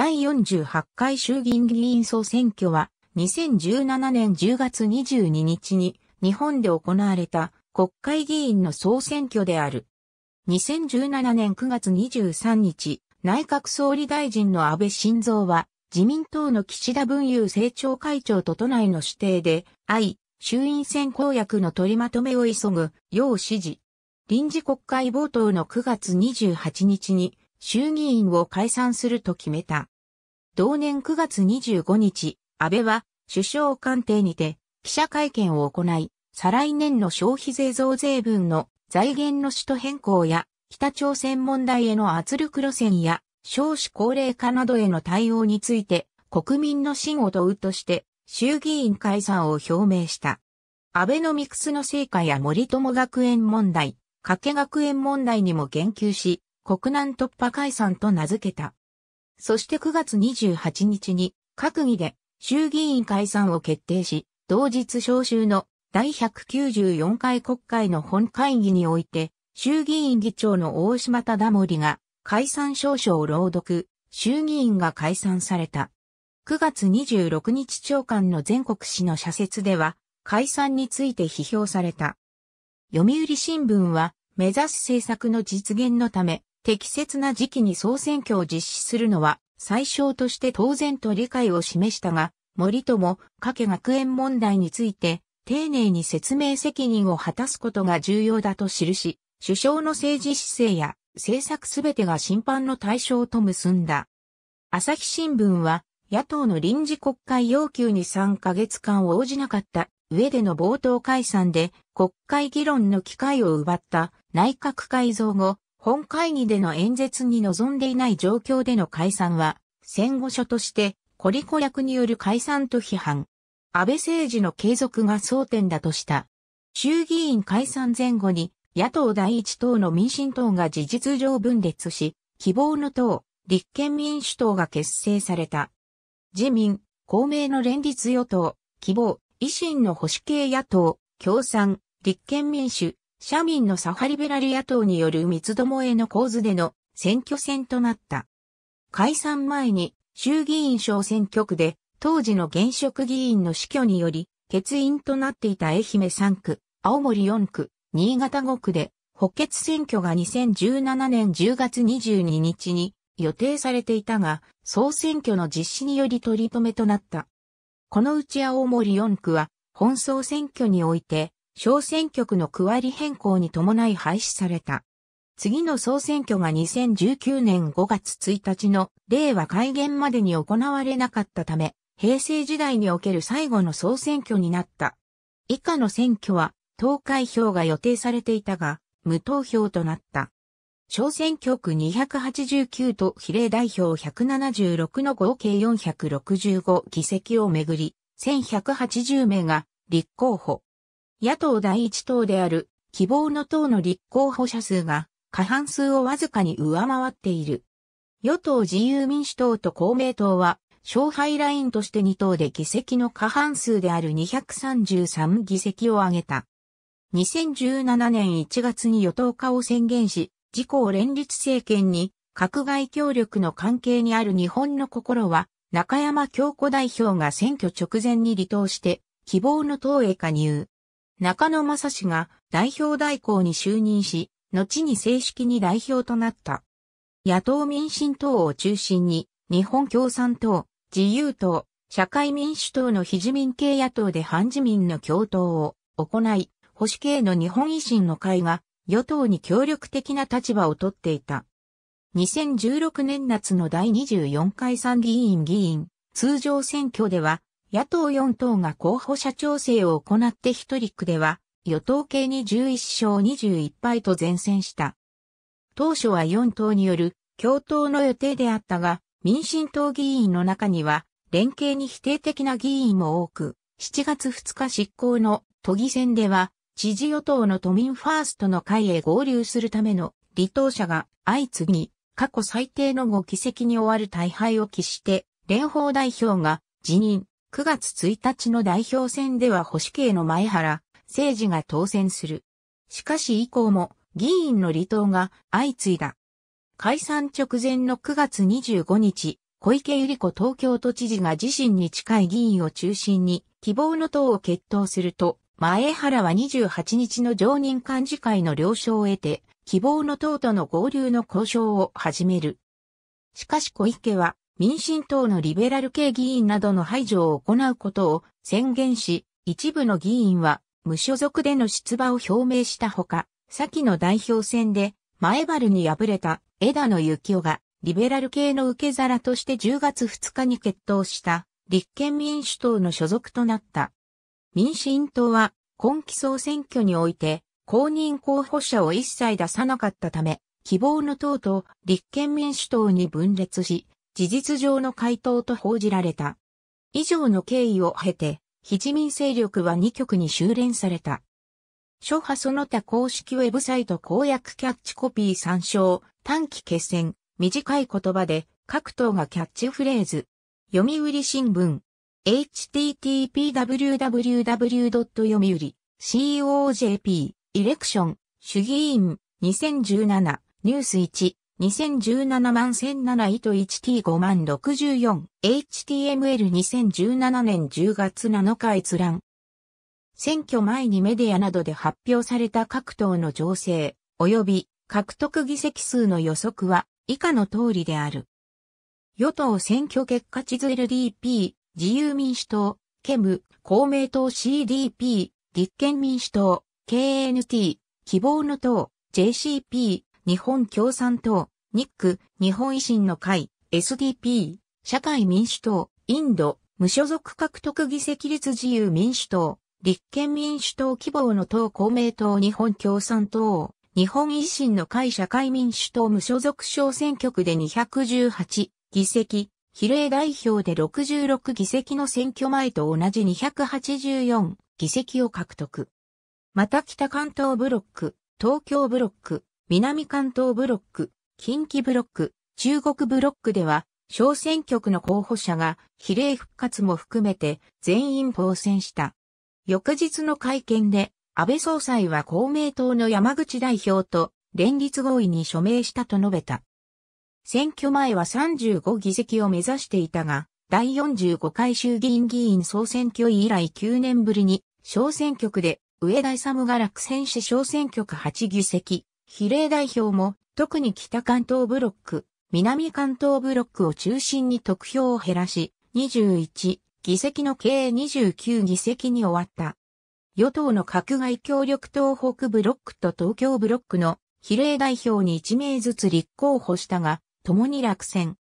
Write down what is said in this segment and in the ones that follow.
第48回衆議院議員総選挙は2017年10月22日に日本で行われた国会議員の総選挙である。2017年9月23日、内閣総理大臣の安倍晋三は自民党の岸田文雄政調会長と都内の指定で、愛、衆院選公約の取りまとめを急ぐ、要指示。臨時国会冒頭の9月28日に、衆議院を解散すると決めた。同年9月25日、安倍は首相官邸にて記者会見を行い、再来年の消費税増税分の財源の使途変更や北朝鮮問題への圧力路線や少子高齢化などへの対応について国民の信を問うとして衆議院解散を表明した。安倍のミクスの成果や森友学園問題、加計学園問題にも言及し、国難突破解散と名付けた。そして9月28日に閣議で衆議院解散を決定し、同日召集の第194回国会の本会議において、衆議院議長の大島忠森が解散証書を朗読、衆議院が解散された。9月26日長官の全国紙の社説では、解散について批評された。読売新聞は、目指す政策の実現のため、適切な時期に総選挙を実施するのは最小として当然と理解を示したが、森友、加計学園問題について、丁寧に説明責任を果たすことが重要だと記し、首相の政治姿勢や政策すべてが審判の対象と結んだ。朝日新聞は、野党の臨時国会要求に3ヶ月間応じなかった上での冒頭解散で国会議論の機会を奪った内閣改造後、本会議での演説に臨んでいない状況での解散は、戦後書として、コリコ役による解散と批判。安倍政治の継続が争点だとした。衆議院解散前後に、野党第一党の民進党が事実上分裂し、希望の党、立憲民主党が結成された。自民、公明の連立与党、希望、維新の保守系野党、共産、立憲民主、社民のサファリベラリア党による三つどもえの構図での選挙戦となった。解散前に衆議院小選挙区で当時の現職議員の死去により欠員となっていた愛媛3区、青森4区、新潟5区で補欠選挙が2017年10月22日に予定されていたが、総選挙の実施により取り留めとなった。このうち青森4区は、本総選挙において、小選挙区の区割り変更に伴い廃止された。次の総選挙が2019年5月1日の令和改元までに行われなかったため、平成時代における最後の総選挙になった。以下の選挙は、投開票が予定されていたが、無投票となった。小選挙区289と比例代表176の合計465議席をめぐり、1180名が立候補、野党第一党である希望の党の立候補者数が過半数をわずかに上回っている。与党自由民主党と公明党は勝敗ラインとして2党で議席の過半数である233議席を挙げた。2017年1月に与党化を宣言し、自公連立政権に閣外協力の関係にある日本の心は中山京子代表が選挙直前に離党して希望の党へ加入。中野正氏が代表代行に就任し、後に正式に代表となった。野党民進党を中心に、日本共産党、自由党、社会民主党の非自民系野党で反自民の共闘を行い、保守系の日本維新の会が与党に協力的な立場をとっていた。2016年夏の第24回参議院議員通常選挙では野党4党が候補者調整を行って一人区では、与党系に11勝21敗と前線した。当初は4党による共闘の予定であったが、民進党議員の中には、連携に否定的な議員も多く、7月2日執行の都議選では、知事与党の都民ファーストの会へ合流するための離党者が相次ぎ、過去最低の5議席に終わる大敗を期して、連邦代表が辞任、9月1日の代表選では保守系の前原、政治が当選する。しかし以降も議員の離党が相次いだ。解散直前の9月25日、小池百合子東京都知事が自身に近い議員を中心に希望の党を決闘すると、前原は28日の常任幹事会の了承を得て、希望の党との合流の交渉を始める。しかし小池は民進党のリベラル系議員などの排除を行うことを宣言し、一部の議員は無所属での出馬を表明したほか、先の代表選で前原に敗れた枝野幸男がリベラル系の受け皿として10月2日に決闘した立憲民主党の所属となった。民進党は今期総選挙において公認候補者を一切出さなかったため、希望の党と立憲民主党に分裂し、事実上の回答と報じられた。以上の経緯を経て、非自民勢力は2局に修練された。諸派その他公式ウェブサイト公約キャッチコピー参照、短期決戦、短い言葉で各党がキャッチフレーズ。読売新聞、http://www. 読売 .cojp、イレクション、衆議院、2017、ニュース1。2017万1007位と 1T5 万 64HTML2017 年10月7日閲覧。選挙前にメディアなどで発表された各党の情勢、及び獲得議席数の予測は以下の通りである。与党選挙結果地図 LDP、自由民主党、ケム、公明党 CDP、立憲民主党、KNT、希望の党、JCP、日本共産党、ニック、日本維新の会、SDP、社会民主党、インド、無所属獲得議席率自由民主党、立憲民主党希望の党公明党日本共産党、日本維新の会社会民主党無所属小選挙区で218議席、比例代表で66議席の選挙前と同じ284議席を獲得。また北関東ブロック、東京ブロック、南関東ブロック、近畿ブロック、中国ブロックでは、小選挙区の候補者が比例復活も含めて全員当選した。翌日の会見で、安倍総裁は公明党の山口代表と連立合意に署名したと述べた。選挙前は35議席を目指していたが、第45回衆議院議員総選挙以来9年ぶりに小選挙区で上田勇が落選し小選挙区8議席、比例代表も特に北関東ブロック、南関東ブロックを中心に得票を減らし、21議席の計29議席に終わった。与党の閣外協力東北ブロックと東京ブロックの比例代表に1名ずつ立候補したが、共に落選。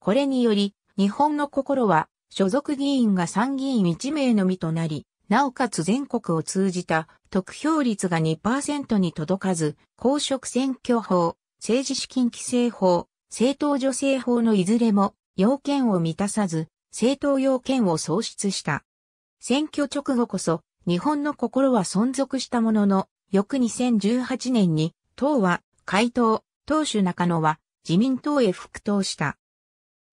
これにより、日本の心は、所属議員が参議院1名のみとなり、なおかつ全国を通じた得票率が2%に届かず、公職選挙法、政治資金規正法、政党助成法のいずれも要件を満たさず、政党要件を創出した。選挙直後こそ、日本の心は存続したものの、翌2018年に、党は、回答、党首中野は、自民党へ復党した。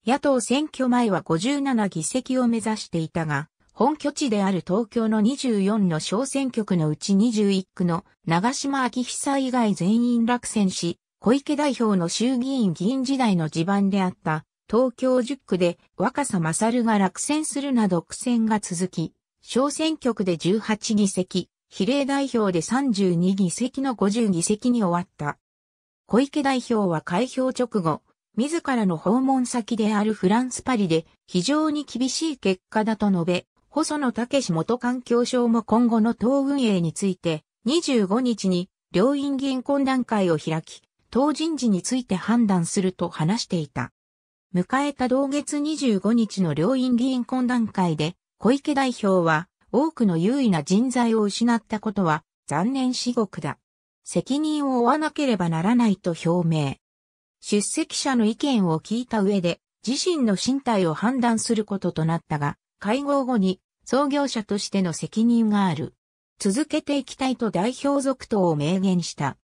野党選挙前は57議席を目指していたが、本拠地である東京の24の小選挙区のうち21区の長島昭久以外全員落選し、小池代表の衆議院議員時代の地盤であった東京10区で若狭勝が落選するなど苦戦が続き、小選挙区で18議席、比例代表で32議席の50議席に終わった。小池代表は開票直後、自らの訪問先であるフランスパリで非常に厳しい結果だと述べ、細野武元環境省も今後の党運営について、25日に両院議員懇談会を開き、党人事について判断すると話していた。迎えた同月25日の両院議員懇談会で、小池代表は、多くの優位な人材を失ったことは、残念至極だ。責任を負わなければならないと表明。出席者の意見を聞いた上で、自身の身体を判断することとなったが、会合後に創業者としての責任がある。続けていきたいと代表続投を明言した。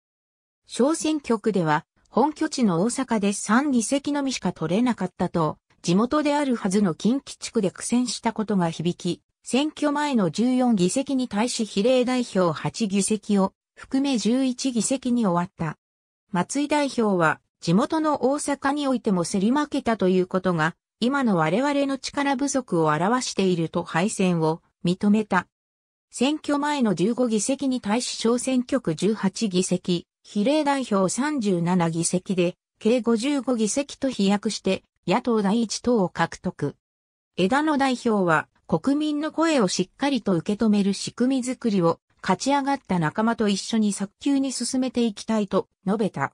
小選挙区では、本拠地の大阪で3議席のみしか取れなかったと、地元であるはずの近畿地区で苦戦したことが響き、選挙前の14議席に対し比例代表8議席を含め11議席に終わった。松井代表は地元の大阪においても競り負けたということが今の我々の力不足を表していると敗戦を認めた。選挙前の15議席に対し小選挙区18議席、比例代表37議席で、計55議席と飛躍して、野党第一党を獲得。枝野代表は、国民の声をしっかりと受け止める仕組みづくりを、勝ち上がった仲間と一緒に早急に進めていきたいと述べた。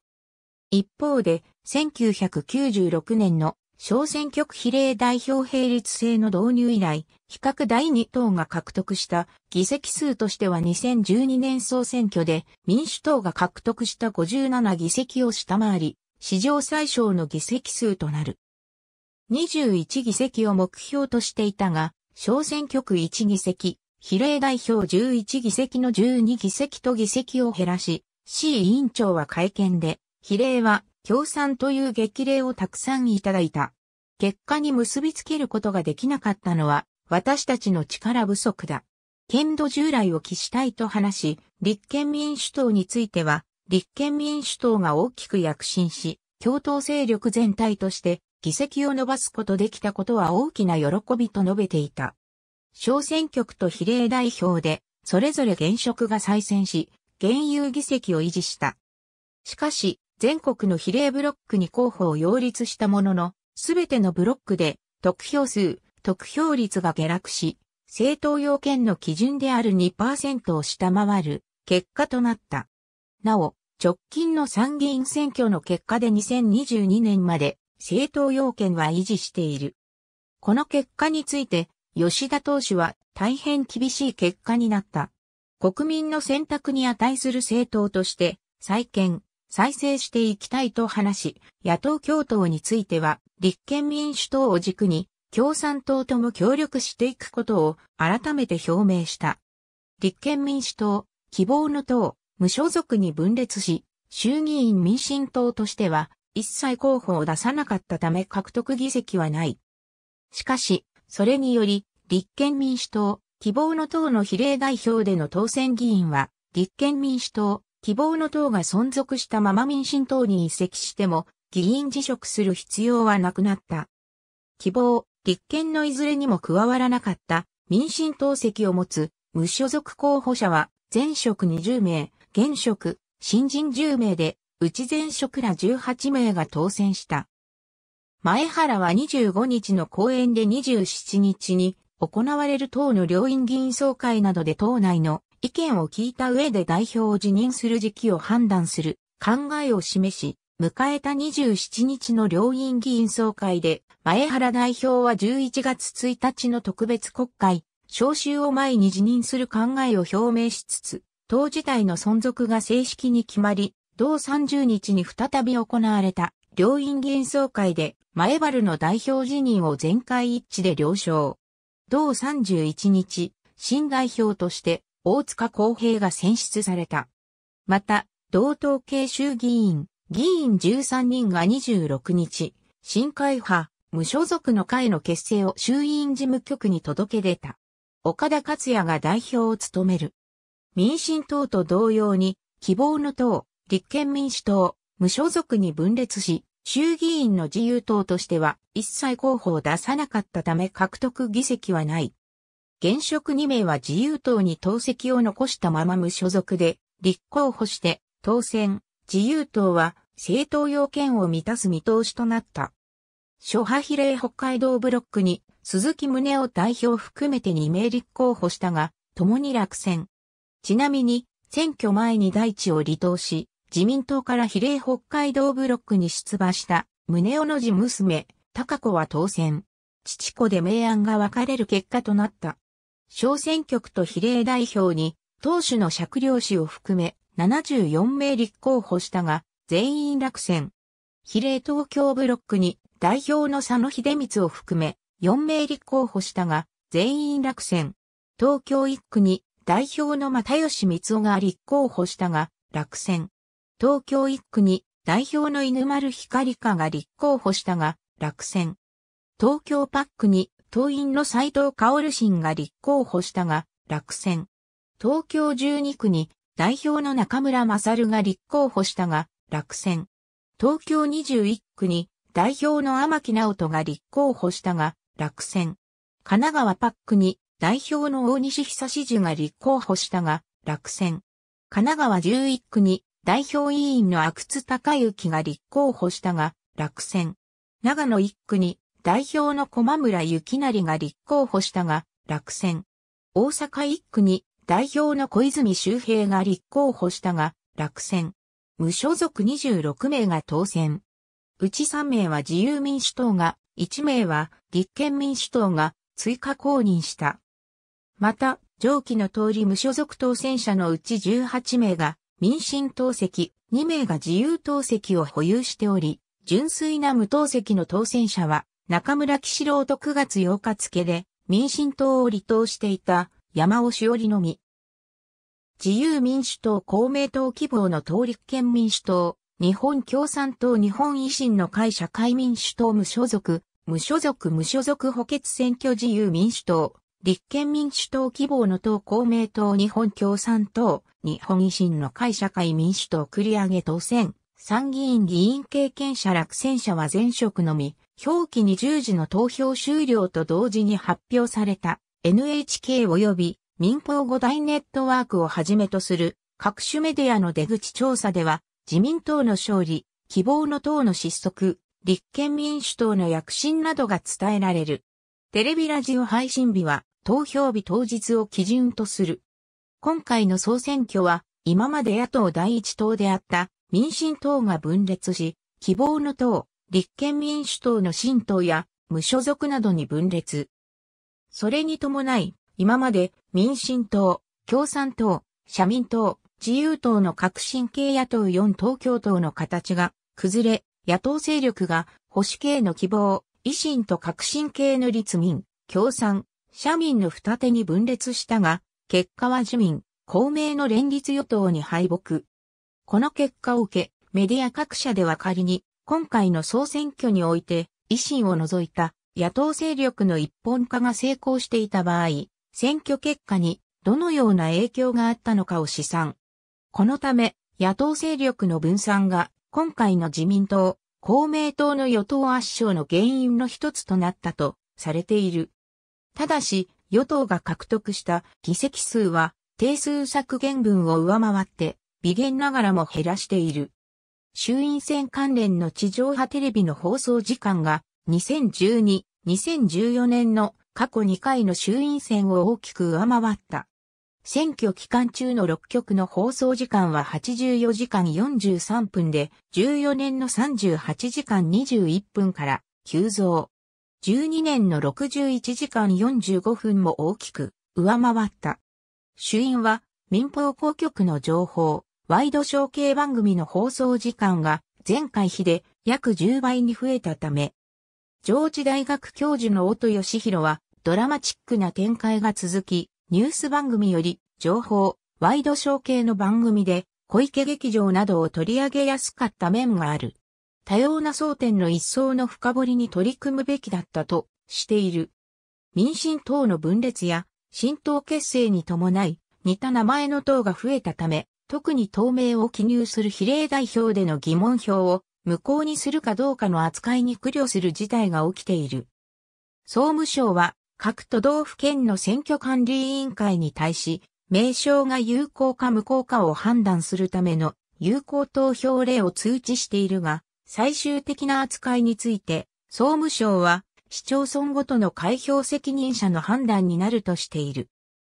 一方で、1996年の小選挙区比例代表並立制の導入以来、比較第2党が獲得した議席数としては2012年総選挙で民主党が獲得した57議席を下回り、史上最小の議席数となる。21議席を目標としていたが、小選挙区1議席、比例代表11議席の12議席と議席を減らし、C 委員長は会見で、比例は共産という激励をたくさんいただいた。結果に結びつけることができなかったのは、私たちの力不足だ。剣道従来を期したいと話し、立憲民主党については、立憲民主党が大きく躍進し、共闘勢力全体として議席を伸ばすことできたことは大きな喜びと述べていた。小選挙区と比例代表で、それぞれ現職が再選し、現有議席を維持した。しかし、全国の比例ブロックに候補を擁立したものの、すべてのブロックで、得票数、得票率が下落し、政党要件の基準である2%を下回る結果となった。なお、直近の参議院選挙の結果で2022年まで政党要件は維持している。この結果について、吉田党首は大変厳しい結果になった。国民の選択に値する政党として、再建、再生していきたいと話し、野党共闘については、立憲民主党を軸に、共産党とも協力していくことを改めて表明した。立憲民主党、希望の党、無所属に分裂し、衆議院民進党としては、一切候補を出さなかったため獲得議席はない。しかし、それにより、立憲民主党、希望の党の比例代表での当選議員は、立憲民主党、希望の党が存続したまま民進党に移籍しても、議員辞職する必要はなくなった。希望、立憲のいずれにも加わらなかった民進党籍を持つ無所属候補者は前職20名、現職、新人10名で、内前職ら18名が当選した。前原は25日の講演で27日に行われる党の両院議員総会などで党内の意見を聞いた上で代表を辞任する時期を判断する考えを示し、迎えた27日の両院議員総会で、前原代表は11月1日の特別国会、召集を前に辞任する考えを表明しつつ、党自体の存続が正式に決まり、同30日に再び行われた両院議員総会で、前原の代表辞任を全会一致で了承。同31日、新代表として、大塚公平が選出された。また、同等系衆議院、議員13人が26日、新会派、無所属の会の結成を衆院事務局に届け出た。岡田克也が代表を務める。民進党と同様に、希望の党、立憲民主党、無所属に分裂し、衆議院の自由党としては一切候補を出さなかったため獲得議席はない。現職2名は自由党に党籍を残したまま無所属で、立候補して当選、自由党は政党要件を満たす見通しとなった。諸派比例北海道ブロックに鈴木宗男代表含めて2名立候補したが、共に落選。ちなみに、選挙前に大地を離党し、自民党から比例北海道ブロックに出馬した宗男の字娘、高子は当選。父子で明暗が分かれる結果となった。小選挙区と比例代表に、党首の釈良氏を含め74名立候補したが、全員落選。比例東京ブロックに代表の佐野秀光を含め4名立候補したが、全員落選。東京1区に代表の又吉光雄が立候補したが、落選。東京1区に代表の犬丸光香が立候補したが、落選。東京パックに党員の斉藤薫新が立候補したが、落選。東京12区に代表の中村勝が立候補したが、落選。東京21区に代表の天木直人が立候補したが、落選。神奈川パックに代表の大西久志樹が立候補したが、落選。神奈川11区に代表委員の阿久津隆之が立候補したが、落選。長野1区に代表の駒村幸成が立候補したが、落選。大阪一区に代表の小泉周平が立候補したが、落選。無所属26名が当選。うち3名は自由民主党が、1名は立憲民主党が追加公認した。また、上記の通り無所属当選者のうち18名が民進党籍、2名が自由党籍を保有しており、純粋な無党籍の当選者は中村喜四郎と9月8日付で民進党を離党していた山尾志織のみ。自由民主党公明党希望の党立憲民主党、日本共産党日本維新の会社会民主党無所属、無所属無所属補欠選挙自由民主党、立憲民主党希望の党公明党日本共産党、日本維新の会社会民主党繰り上げ当選、参議院議員経験者落選者は前職のみ、表記20時の投票終了と同時に発表された NHK 及び民放5大ネットワークをはじめとする各種メディアの出口調査では自民党の勝利、希望の党の失速、立憲民主党の躍進などが伝えられる。テレビラジオ配信日は投票日当日を基準とする。今回の総選挙は今まで野党第一党であった民進党が分裂し、希望の党、立憲民主党の新党や無所属などに分裂。それに伴い、今まで民進党、共産党、社民党、自由党の革新系野党4東京党の形が崩れ、野党勢力が保守系の希望、維新と革新系の立民、共産、社民の二手に分裂したが、結果は自民、公明の連立与党に敗北。この結果を受け、メディア各社では仮に、今回の総選挙において、維新を除いた野党勢力の一本化が成功していた場合、選挙結果にどのような影響があったのかを試算。このため、野党勢力の分散が今回の自民党、公明党の与党圧勝の原因の一つとなったとされている。ただし、与党が獲得した議席数は定数削減分を上回って微減ながらも減らしている。衆院選関連の地上波テレビの放送時間が2012、2014年の過去2回の衆院選を大きく上回った。選挙期間中の6局の放送時間は84時間43分で、14年の38時間21分から急増。12年の61時間45分も大きく上回った。主因は民放公局の情報、ワイドショー系番組の放送時間が前回比で約10倍に増えたため、上智大学教授の音義弘はドラマチックな展開が続き、ニュース番組より情報、ワイドショー系の番組で小池劇場などを取り上げやすかった面がある。多様な争点の一層の深掘りに取り組むべきだったとしている。民進党の分裂や新党結成に伴い、似た名前の党が増えたため、特に透明を記入する比例代表での疑問票を無効にするかどうかの扱いに苦慮する事態が起きている。総務省は各都道府県の選挙管理委員会に対し、名称が有効か無効かを判断するための有効投票例を通知しているが、最終的な扱いについて、総務省は市町村ごとの開票責任者の判断になるとしている。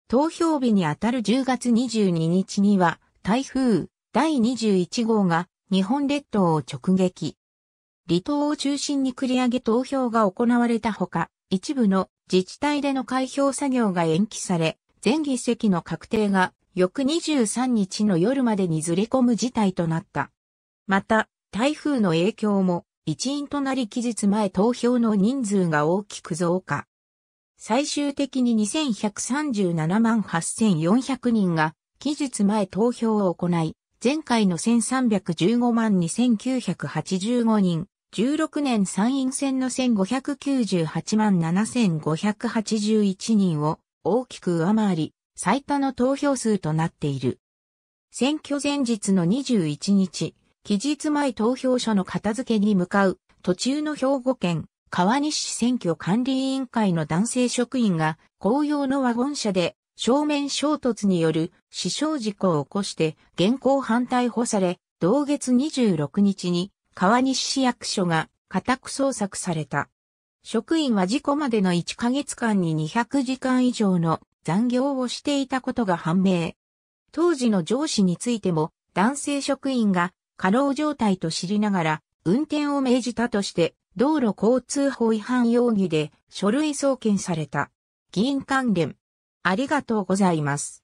投票日にあたる10月22日には、台風第21号が日本列島を直撃。離島を中心に繰り上げ投票が行われたほか、一部の自治体での開票作業が延期され、全議席の確定が翌23日の夜までにずれ込む事態となった。また、台風の影響も一因となり期日前投票の人数が大きく増加。最終的に2137万8400人が期日前投票を行い、前回の1315万2985人、16年参院選の1598万7581人を大きく上回り、最多の投票数となっている。選挙前日の21日、期日前投票所の片付けに向かう途中の兵庫県川西市選挙管理委員会の男性職員が公用のワゴン車で正面衝突による死傷事故を起こして現行犯逮捕され、同月26日に川西市役所が家宅捜索された。職員は事故までの1ヶ月間に200時間以上の残業をしていたことが判明。当時の上司についても男性職員が過労状態と知りながら運転を命じたとして道路交通法違反容疑で書類送検された。議員関連、ありがとうございます。